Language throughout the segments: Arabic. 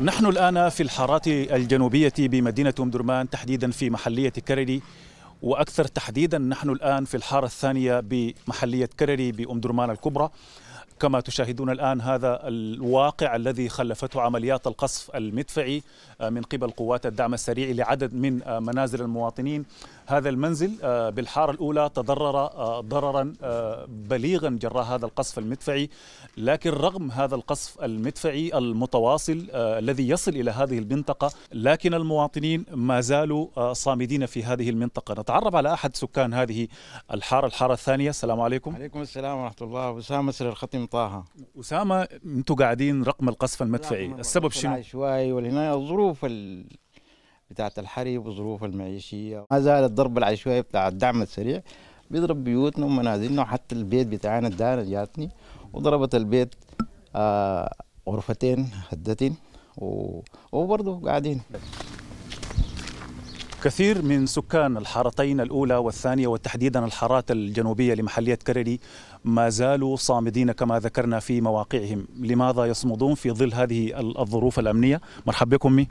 نحن الآن في الحارات الجنوبية بمدينة أم درمان تحديدا في محلية كردي وأكثر تحديدا نحن الآن في الحارة الثانية بمحلية كرري بأم درمان الكبرى كما تشاهدون الآن هذا الواقع الذي خلفته عمليات القصف المدفعي آه، من قبل قوات الدعم السريع لعدد من آه، منازل المواطنين هذا المنزل آه، بالحارة الأولى تضرر ضررا بليغا جراء هذا القصف المدفعي لكن رغم هذا القصف المدفعي المتواصل الذي يصل إلى هذه المنطقة لكن المواطنين ما زالوا صامدين في هذه المنطقة نتعرف على احد سكان هذه الحاره الحاره الثانيه السلام عليكم عليكم السلام ورحمه الله اسامه سر الخطيم طه اسامه انتم قاعدين رقم القصف المدفعي السبب شنو عشوائي والهنا الظروف ال... بتاعت الحرب والظروف المعيشيه ما زال الضرب العشوائي بتاع الدعم السريع بيضرب بيوتنا ومنازلنا وحتى البيت بتاعنا الدار جاتني وضربت البيت آه غرفتين هدتين و... وبرضه قاعدين كثير من سكان الحارتين الأولى والثانية وتحديدا الحارات الجنوبية لمحلية كرري ما زالوا صامدين كما ذكرنا في مواقعهم لماذا يصمدون في ظل هذه الظروف الأمنية مرحبا بكم مي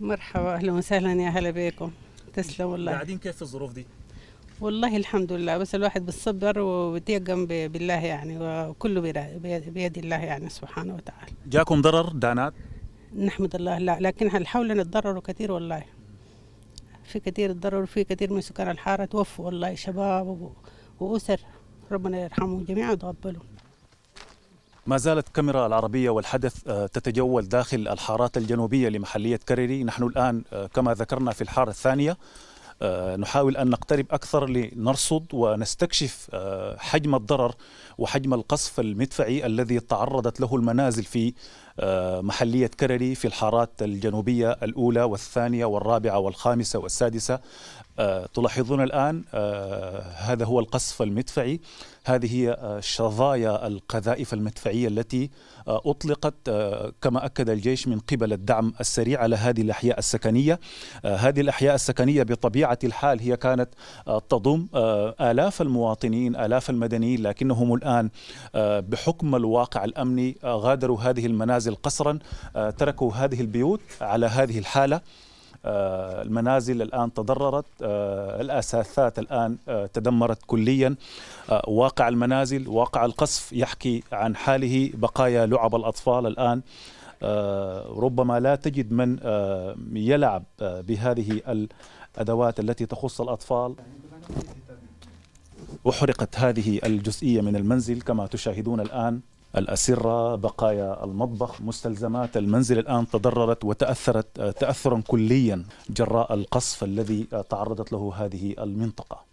مرحبا أهلا وسهلا يا هلا بكم تسلم والله قاعدين كيف في الظروف دي والله الحمد لله بس الواحد بالصبر وبتيقن بالله يعني وكله بيد الله يعني سبحانه وتعالى جاكم ضرر دانات نحمد الله لا لكن حولنا الضرر كثير والله في كثير ضرر وفي كثير من سكان الحاره توفوا والله شباب واسر ربنا يرحمهم جميعا ويتقبلهم ما زالت كاميرا العربية والحدث آه، تتجول داخل الحارات الجنوبية لمحلية كريري نحن الآن آه، كما ذكرنا في الحارة الثانية آه، نحاول أن نقترب أكثر لنرصد ونستكشف حجم الضرر وحجم القصف المدفعي الذي تعرضت له المنازل في آه، محلية كرري في الحارات الجنوبية الأولى والثانية والرابعة والخامسة والسادسة آه، تلاحظون الآن آه، هذا هو القصف المدفعي هذه هي شظايا القذائف المدفعية التي أطلقت كما أكد الجيش من قبل الدعم السريع على هذه الأحياء السكنية هذه الأحياء السكنية بطبيعة الحال هي كانت تضم آلاف المواطنين آلاف المدنيين لكنهم الآن بحكم الواقع الأمني غادروا هذه المنازل المنازل قصرا آه، تركوا هذه البيوت على هذه الحالة آه، المنازل الآن تضررت آه، الأساسات الآن تدمرت كليا واقع المنازل واقع القصف يحكي عن حاله بقايا لعب الأطفال الآن ربما لا تجد من يلعب بهذه الأدوات التي تخص الأطفال أحرقت هذه الجزئية من المنزل كما تشاهدون الآن الأسرة بقايا المطبخ مستلزمات المنزل الآن تضررت وتأثرت آه، تأثرا كليا جراء القصف الذي آه، تعرضت له هذه المنطقة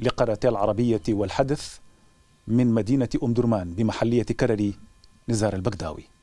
لقناتي العربية والحدث من مدينة أم درمان بمحلية كرري نزار البغداوي